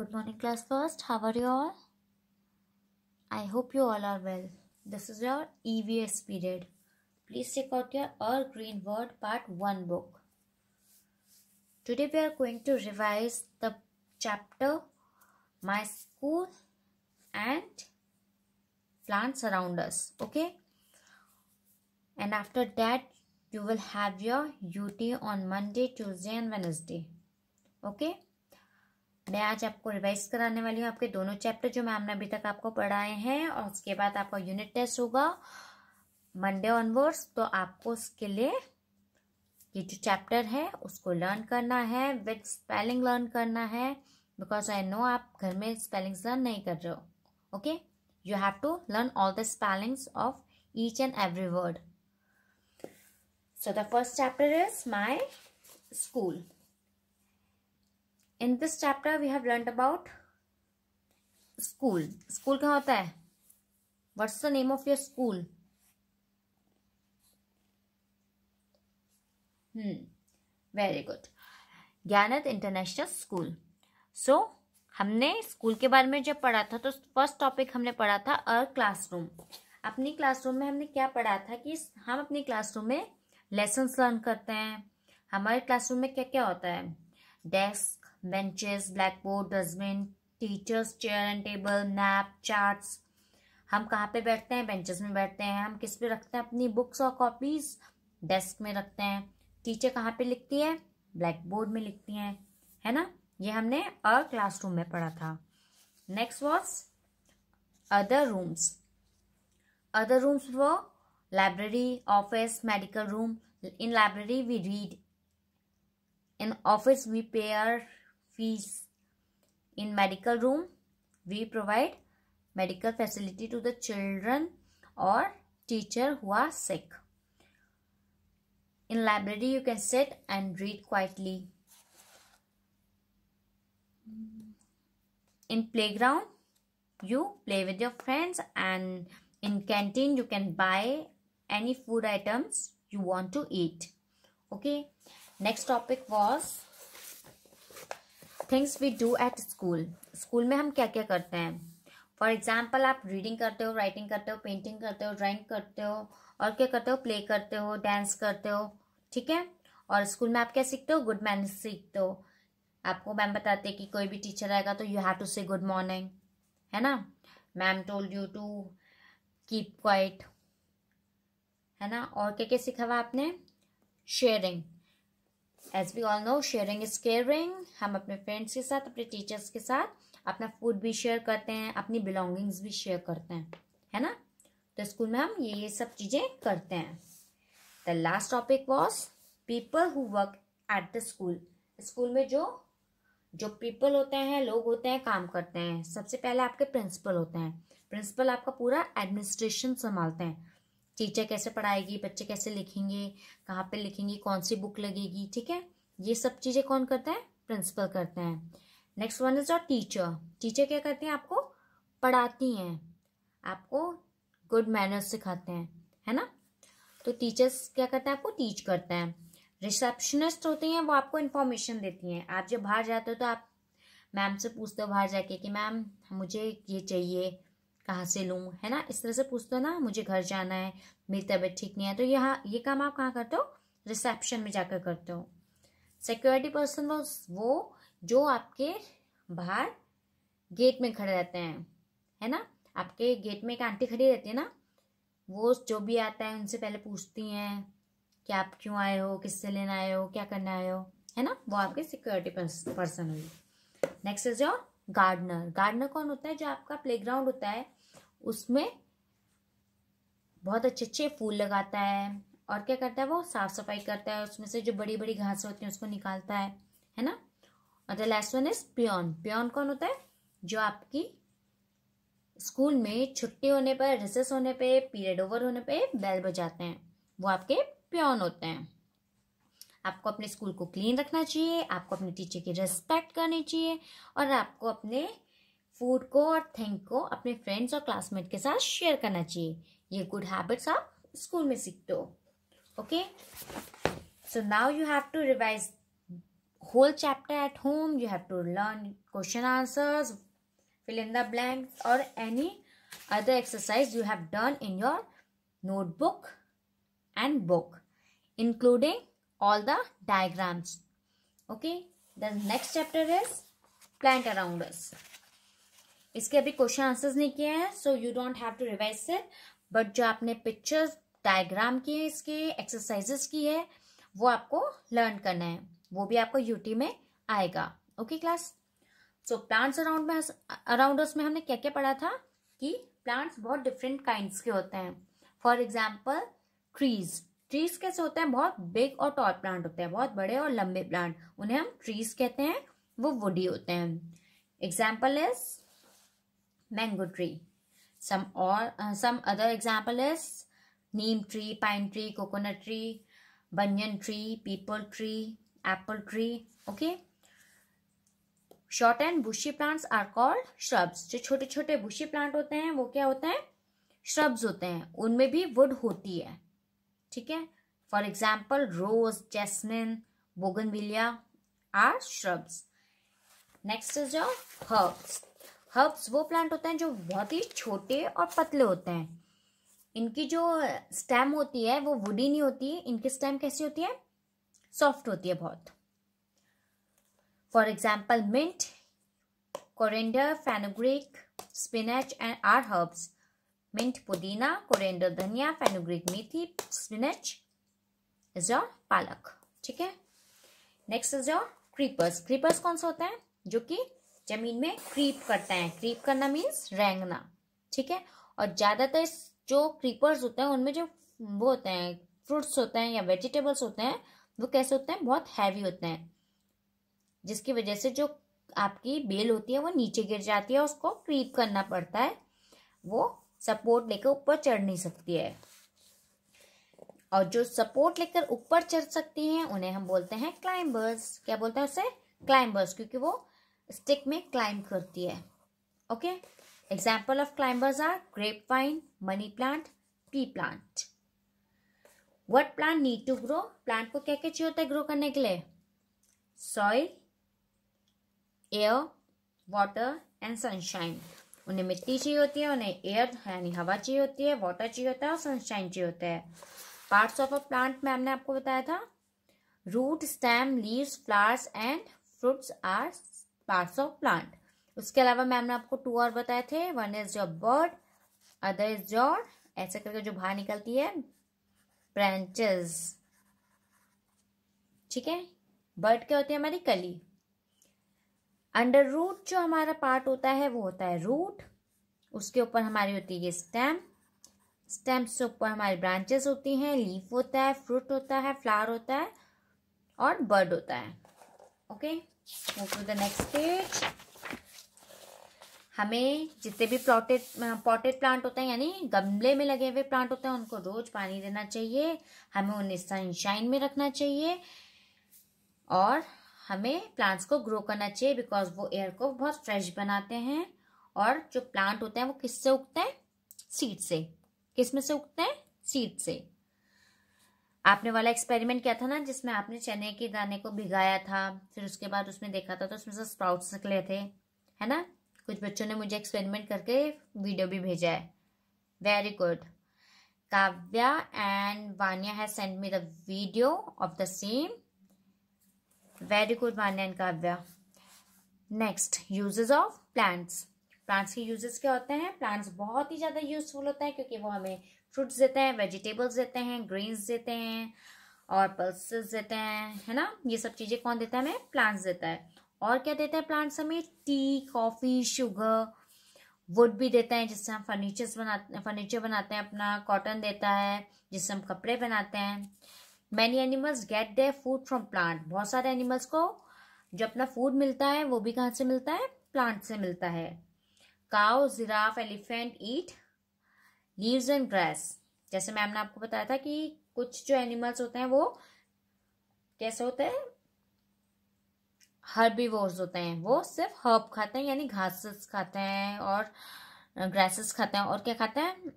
Good morning, class first. How are you all? I hope you all are well. This is your EVS period. Please check out your All Green World Part 1 book. Today we are going to revise the chapter My School and Plants Around Us. Okay? And after that, you will have your UT on Monday, Tuesday and Wednesday. Okay? मैं आज आपको revise कराने वाली हूँ आपके दोनों chapter जो ma'am ने अभी तक आपको पढ़ाए हैं और उसके बाद आपका यूनिट टेस्ट होगा मंडे ऑनवर्ड्स तो आपको उसके लिए ये जो चैप्टर है उसको लर्न करना है विद स्पेलिंग लर्न करना है बिकॉज आई नो आप घर में स्पेलिंग लर्न नहीं कर रहे हो okay you have to learn all the spellings of each and every word so the first chapter is my school in this chapter we have learn about school school क्या होता है what's the name of your school very good ज्ञानत international school so हमने school के बारे में जब पढ़ा था तो फर्स्ट टॉपिक हमने पढ़ा था अ क्लासरूम अपनी क्लासरूम में हमने क्या पढ़ा था कि हम अपनी क्लासरूम में लेसन लर्न करते हैं हमारे क्लासरूम में क्या क्या होता है desk benches blackboard dustbin teachers chair and table map charts हम कहाँ पे बैठते हैं बेंचेस में बैठते हैं हम किस पे रखते हैं अपनी बुक्स और कॉपीज डेस्क में रखते हैं टीचर कहाँ पे लिखती है ब्लैक बोर्ड में लिखती हैं है ना ये हमने अ क्लासरूम में पढ़ा था next was other rooms other rooms वो library office medical room in library we read in office we pay fees. In medical room, we provide medical facility to the children or teacher who are sick. In library, you can sit and read quietly. In playground, you play with your friends and in canteen, you can buy any food items you want to eat. Okay. Next topic was things we do at school school में हम क्या क्या करते हैं for example आप reading करते हो writing करते हो पेंटिंग करते हो ड्राइंग करते हो और क्या करते हो प्ले करते हो डांस करते हो ठीक है और स्कूल में आप क्या सीखते हो गुड मैनर्स सीखते हो आपको मैम बताते हैं कि कोई भी टीचर आएगा तो you have to say good morning है ना ma'am told you to keep quiet है ना और क्या क्या सीखा हुआ आपने sharing as we all know sharing is caring हम अपने फ्रेंड्स के साथ अपने टीचर्स के साथ अपना फूड भी शेयर करते हैं अपनी बिलोंगिंग्स भी शेयर करते हैं है ना तो स्कूल में हम ये ये सब चीज़ें करते हैं the last topic was people who work at the school school में जो जो पीपल होते हैं लोग होते हैं काम करते हैं सबसे पहले आपके प्रिंसिपल होते हैं प्रिंसिपल आपका पूरा एडमिनिस्ट्रेशन संभालते हैं टीचर कैसे पढ़ाएगी बच्चे कैसे लिखेंगे कहाँ पे लिखेंगे कौन सी बुक लगेगी ठीक है ये सब चीज़ें कौन करता है प्रिंसिपल करते हैं नेक्स्ट वन इज और टीचर टीचर क्या करते हैं आपको पढ़ाती हैं आपको गुड मैनर्स सिखाते हैं है ना तो टीचर्स क्या करते हैं आपको टीच करते हैं रिसेप्शनिस्ट होती हैं वो आपको इन्फॉर्मेशन देती हैं आप जब बाहर जाते हो तो आप मैम से पूछते हो बाहर जाके कि मैम मुझे ये चाहिए कहाँ से लूँ है ना इस तरह से पूछते हो ना मुझे घर जाना है मेरी तबीयत ठीक नहीं है तो यहाँ ये काम आप कहाँ करते हो रिसेप्शन में जाकर करते हो सिक्योरिटी पर्सन वो वो जो आपके बाहर गेट में खड़े रहते हैं है ना आपके गेट में एक आंटी खड़ी रहती है ना वो जो भी आता है उनसे पहले पूछती हैं कि आप क्यों आए हो किससे लेना आए हो क्या करना आए हो है ना वो आपके सिक्योरिटी पर्सन हुई next is your gardener gardener कौन होता है जो आपका प्लेग्राउंड होता है उसमें बहुत अच्छे अच्छे फूल लगाता है और क्या करता है वो साफ सफाई करता है उसमें से जो बड़ी बड़ी घास होती है उसको निकालता है है ना और the last one is peon peon कौन होता है जो आपकी स्कूल में छुट्टी होने पर रिसेस होने पे पीरियड ओवर होने पे बेल बजाते हैं वो आपके प्योन होते हैं आपको अपने स्कूल को क्लीन रखना चाहिए आपको अपने टीचर की रिस्पेक्ट करनी चाहिए और आपको अपने फूड को और थिंक को अपने फ्रेंड्स और क्लासमेट के साथ शेयर करना चाहिए ये गुड हैबिट्स आप स्कूल में सीखते हो okay so now you have to revise whole chapter at home you have to learn question answers fill in the blank और any other exercise you have done in your notebook and book including all the diagrams. Okay. The next chapter is plant around us. इसके अभी question answers नहीं किए हैं so you don't have to revise it but जो आपने pictures diagram किए इसके exercises की है वो आपको लर्न करना है वो भी आपको यूटी में आएगा okay class so plants around में अराउंड में हमने क्या क्या पढ़ा था कि प्लांट्स बहुत डिफरेंट काइंड्स के होते हैं फॉर एग्जाम्पल ट्रीज ट्रीज कैसे होते हैं बहुत बिग और टॉल प्लांट होते हैं बहुत बड़े और लंबे प्लांट उन्हें हम ट्रीज कहते हैं वो वुडी होते हैं example is mango tree some और some other example is neem tree pine tree coconut tree banyan tree peepal tree apple tree okay short and bushy plants are called shrubs जो छोटे छोटे बुशी प्लांट होते हैं वो क्या होते हैं श्रब्स होते हैं उनमें भी वुड होती है ठीक है for example rose jasmine bougainvillea are shrubs next is your herbs herbs वो प्लांट होते हैं जो बहुत ही छोटे और पतले होते हैं इनकी जो स्टेम होती है वो वुडी नहीं होती इनकी स्टेम कैसी होती है सॉफ्ट होती है बहुत for example mint coriander fenugreek spinach and are herbs mint पुदीना कोरेंडर धनिया फेनुग्रिक मेथी स्पिनच इज योर पालक ठीक है next is your creepers creepers कौन सा होता है जो कि जमीन में क्रीप करता है क्रीप करना मीन्स रेंगना ठीक है और ज़्यादातर जो क्रीपर्स होते हैं उनमें जो वो होते हैं फ्रूट्स होते हैं या वेजिटेबल्स होते हैं वो कैसे होते हैं बहुत हैवी होते हैं जिसकी वजह से जो आपकी बेल होती है वो नीचे गिर जाती है उसको क्रीप करना पड़ता है वो सपोर्ट लेकर ऊपर चढ़ नहीं सकती है और जो सपोर्ट लेकर ऊपर चढ़ सकती हैं उन्हें हम बोलते हैं क्लाइंबर्स क्या बोलते हैं उसे क्लाइंबर्स क्योंकि वो स्टिक में क्लाइंब करती है okay example of climbers are grape vine money plant pea plant what plant need to grow plant को क्या क्या चाहिए होता है ग्रो करने के लिए soil air water and sunshine उन्हें मिट्टी चाहिए होती है उन्हें एयर यानी हवा चाहिए होती है वाटर चाहिए होता है और सनशाइन चाहिए होता है parts of a plant ma'am ने आपको बताया था root stem leaves flowers and fruits are parts of plant उसके अलावा मैम ने आपको टू और बताए थे one is your bird other is your ऐसे करके जो बाहर निकलती है ब्रांचेस ठीक है बर्ड क्या होती है हमारी कली अंडर रूट जो हमारा पार्ट होता है वो होता है रूट उसके ऊपर हमारी होती है स्टेम स्टेम से ऊपर हमारी ब्रांचेस होती हैं लीफ होता है फ्रूट होता है फ्लावर होता है और बर्ड होता है okay to the next stage हमें जितने भी प्लॉटेड पॉटेड प्लांट होते हैं यानी गमले में लगे हुए प्लांट होते हैं उनको रोज पानी देना चाहिए हमें उन्हें सनशाइन में रखना चाहिए और हमें प्लांट्स को ग्रो करना चाहिए बिकॉज वो एयर को बहुत फ्रेश बनाते हैं और जो प्लांट होते हैं वो किससे उगते हैं सीड से किस में से उगते हैं सीड से आपने वाला एक्सपेरिमेंट किया था ना जिसमें आपने चने के दाने को भिगाया था फिर उसके बाद उसमें देखा था तो उसमें से स्प्राउट्स निकले थे है ना कुछ बच्चों ने मुझे एक्सपेरिमेंट करके वीडियो भी भेजा है very good Kavya and Vaniya has send me the video of the same very good Manya Kavya next uses of plants plants के यूजेस क्या होते हैं प्लांट्स बहुत ही ज़्यादा यूजफुल होते हैं क्योंकि वो हमें फ्रूट्स देते हैं वेजिटेबल्स देते हैं ग्रीन्स देते हैं और पल्स देते हैं है ना ये सब चीज़ें कौन देता है हमें प्लांट्स देता है और क्या देते हैं प्लांट्स हमें टी कॉफ़ी शुगर वुड भी देते हैं जिससे हम फर्नीचर्स बनाते फर्नीचर बनाते हैं अपना कॉटन देता है जिससे हम कपड़े बनाते हैं many animals get their food from plant बहुत सारे एनिमल्स को जो अपना फूड मिलता है वो भी कहाँ से मिलता है प्लांट से मिलता है cow giraffe elephant eat leaves and grass जैसे मैम ने आपको बताया था कि कुछ जो एनिमल्स होते हैं वो कैसे होते हैं हर्बीवोर्स होते हैं वो सिर्फ हर्ब खाते हैं यानी घासेस खाते हैं और ग्रासेस खाते हैं और क्या खाते हैं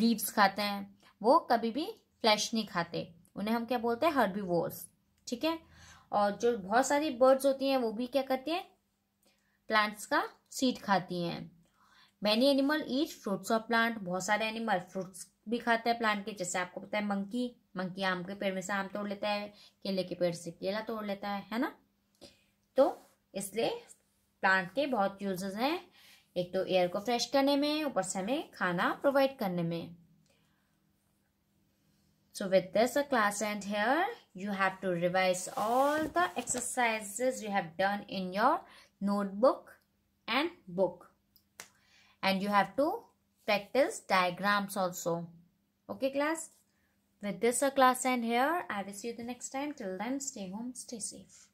लीव्स खाते हैं वो कभी भी फ्लैश नहीं खाते उन्हें हम क्या बोलते हैं वोर्स ठीक है और जो बहुत सारी बर्ड्स होती हैं वो भी क्या करती हैं प्लांट्स का सीड खाती हैं many animal eat fruits of plant बहुत सारे एनिमल फ्रूट्स भी खाते हैं प्लांट के जैसे आपको पता है मंकी मंकी आम के पेड़ में से आम तोड़ लेता है केले के पेड़ से केला तोड़ लेता है है ना तो इसलिए प्लांट के बहुत यूजेस हैं एक तो एयर को फ्रेश करने में ऊपर से हमें खाना प्रोवाइड करने में So with this a class end here. You have to revise all the exercises you have done in your notebook and book. And you have to practice diagrams also. Okay class? With this a class end here. I will see you the next time. Till then stay home, stay safe.